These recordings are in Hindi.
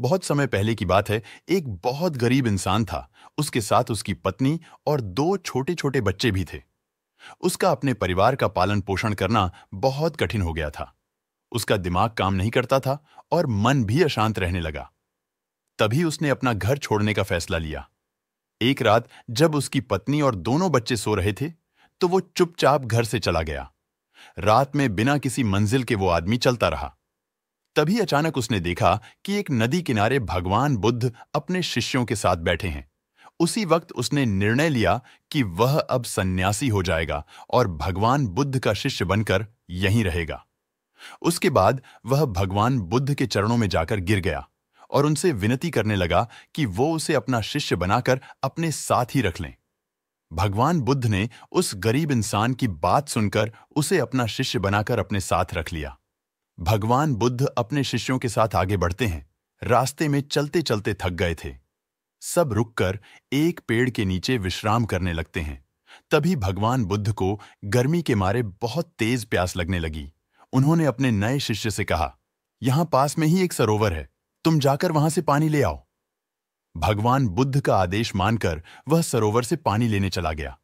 बहुत समय पहले की बात है एक बहुत गरीब इंसान था उसके साथ उसकी पत्नी और दो छोटे छोटे बच्चे भी थे उसका अपने परिवार का पालन पोषण करना बहुत कठिन हो गया था उसका दिमाग काम नहीं करता था और मन भी अशांत रहने लगा तभी उसने अपना घर छोड़ने का फैसला लिया एक रात जब उसकी पत्नी और दोनों बच्चे सो रहे थे तो वो चुपचाप घर से चला गया रात में बिना किसी मंजिल के वो आदमी चलता रहा तभी अचानक उसने देखा कि एक नदी किनारे भगवान बुद्ध अपने शिष्यों के साथ बैठे हैं उसी वक्त उसने निर्णय लिया कि वह अब सन्यासी हो जाएगा और भगवान बुद्ध का शिष्य बनकर यहीं रहेगा उसके बाद वह भगवान बुद्ध के चरणों में जाकर गिर गया और उनसे विनती करने लगा कि वो उसे अपना शिष्य बनाकर अपने साथ ही रख लें भगवान बुद्ध ने उस गरीब इंसान की बात सुनकर उसे अपना शिष्य बनाकर अपने साथ रख लिया भगवान बुद्ध अपने शिष्यों के साथ आगे बढ़ते हैं रास्ते में चलते चलते थक गए थे सब रुककर एक पेड़ के नीचे विश्राम करने लगते हैं तभी भगवान बुद्ध को गर्मी के मारे बहुत तेज प्यास लगने लगी उन्होंने अपने नए शिष्य से कहा यहां पास में ही एक सरोवर है तुम जाकर वहां से पानी ले आओ भगवान बुद्ध का आदेश मानकर वह सरोवर से पानी लेने चला गया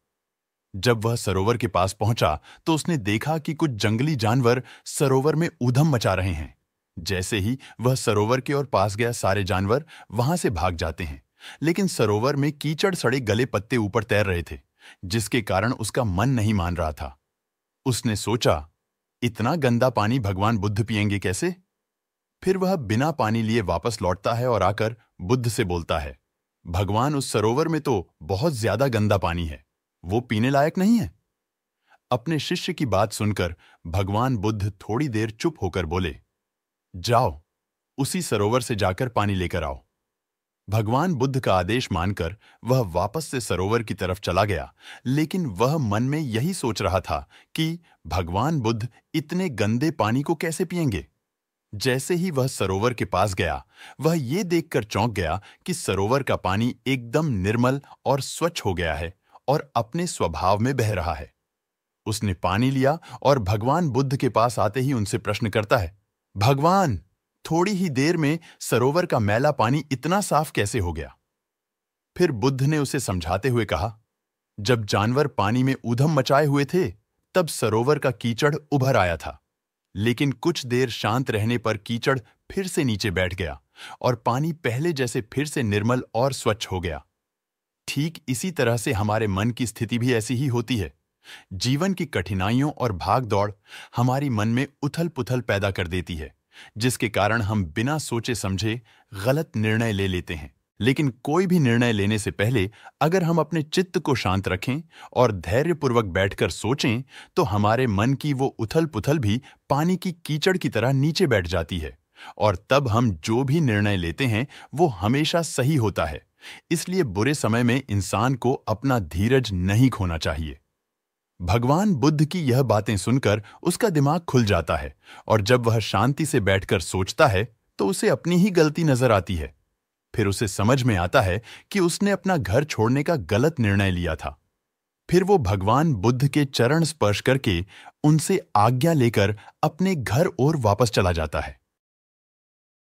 जब वह सरोवर के पास पहुंचा तो उसने देखा कि कुछ जंगली जानवर सरोवर में ऊधम मचा रहे हैं जैसे ही वह सरोवर के ओर पास गया सारे जानवर वहां से भाग जाते हैं लेकिन सरोवर में कीचड़ सड़े गले पत्ते ऊपर तैर रहे थे जिसके कारण उसका मन नहीं मान रहा था उसने सोचा इतना गंदा पानी भगवान बुद्ध पिएंगे कैसे फिर वह बिना पानी लिए वापस लौटता है और आकर बुद्ध से बोलता है भगवान उस सरोवर में तो बहुत ज्यादा गंदा पानी है वो पीने लायक नहीं है अपने शिष्य की बात सुनकर भगवान बुद्ध थोड़ी देर चुप होकर बोले जाओ उसी सरोवर से जाकर पानी लेकर आओ भगवान बुद्ध का आदेश मानकर वह वापस से सरोवर की तरफ चला गया लेकिन वह मन में यही सोच रहा था कि भगवान बुद्ध इतने गंदे पानी को कैसे पिएंगे जैसे ही वह सरोवर के पास गया वह ये देखकर चौंक गया कि सरोवर का पानी एकदम निर्मल और स्वच्छ हो गया है और अपने स्वभाव में बह रहा है उसने पानी लिया और भगवान बुद्ध के पास आते ही उनसे प्रश्न करता है भगवान थोड़ी ही देर में सरोवर का मैला पानी इतना साफ कैसे हो गया फिर बुद्ध ने उसे समझाते हुए कहा जब जानवर पानी में उधम मचाए हुए थे तब सरोवर का कीचड़ उभर आया था लेकिन कुछ देर शांत रहने पर कीचड़ फिर से नीचे बैठ गया और पानी पहले जैसे फिर से निर्मल और स्वच्छ हो गया ठीक इसी तरह से हमारे मन की स्थिति भी ऐसी ही होती है जीवन की कठिनाइयों और भाग दौड़ हमारी मन में उथल पुथल पैदा कर देती है जिसके कारण हम बिना सोचे समझे गलत निर्णय ले लेते हैं लेकिन कोई भी निर्णय लेने से पहले अगर हम अपने चित्त को शांत रखें और धैर्यपूर्वक बैठकर सोचें तो हमारे मन की वो उथल पुथल भी पानी की कीचड़ की तरह नीचे बैठ जाती है और तब हम जो भी निर्णय लेते हैं वो हमेशा सही होता है इसलिए बुरे समय में इंसान को अपना धीरज नहीं खोना चाहिए भगवान बुद्ध की यह बातें सुनकर उसका दिमाग खुल जाता है और जब वह शांति से बैठकर सोचता है तो उसे अपनी ही गलती नजर आती है फिर उसे समझ में आता है कि उसने अपना घर छोड़ने का गलत निर्णय लिया था फिर वो भगवान बुद्ध के चरण स्पर्श करके उनसे आज्ञा लेकर अपने घर और वापस चला जाता है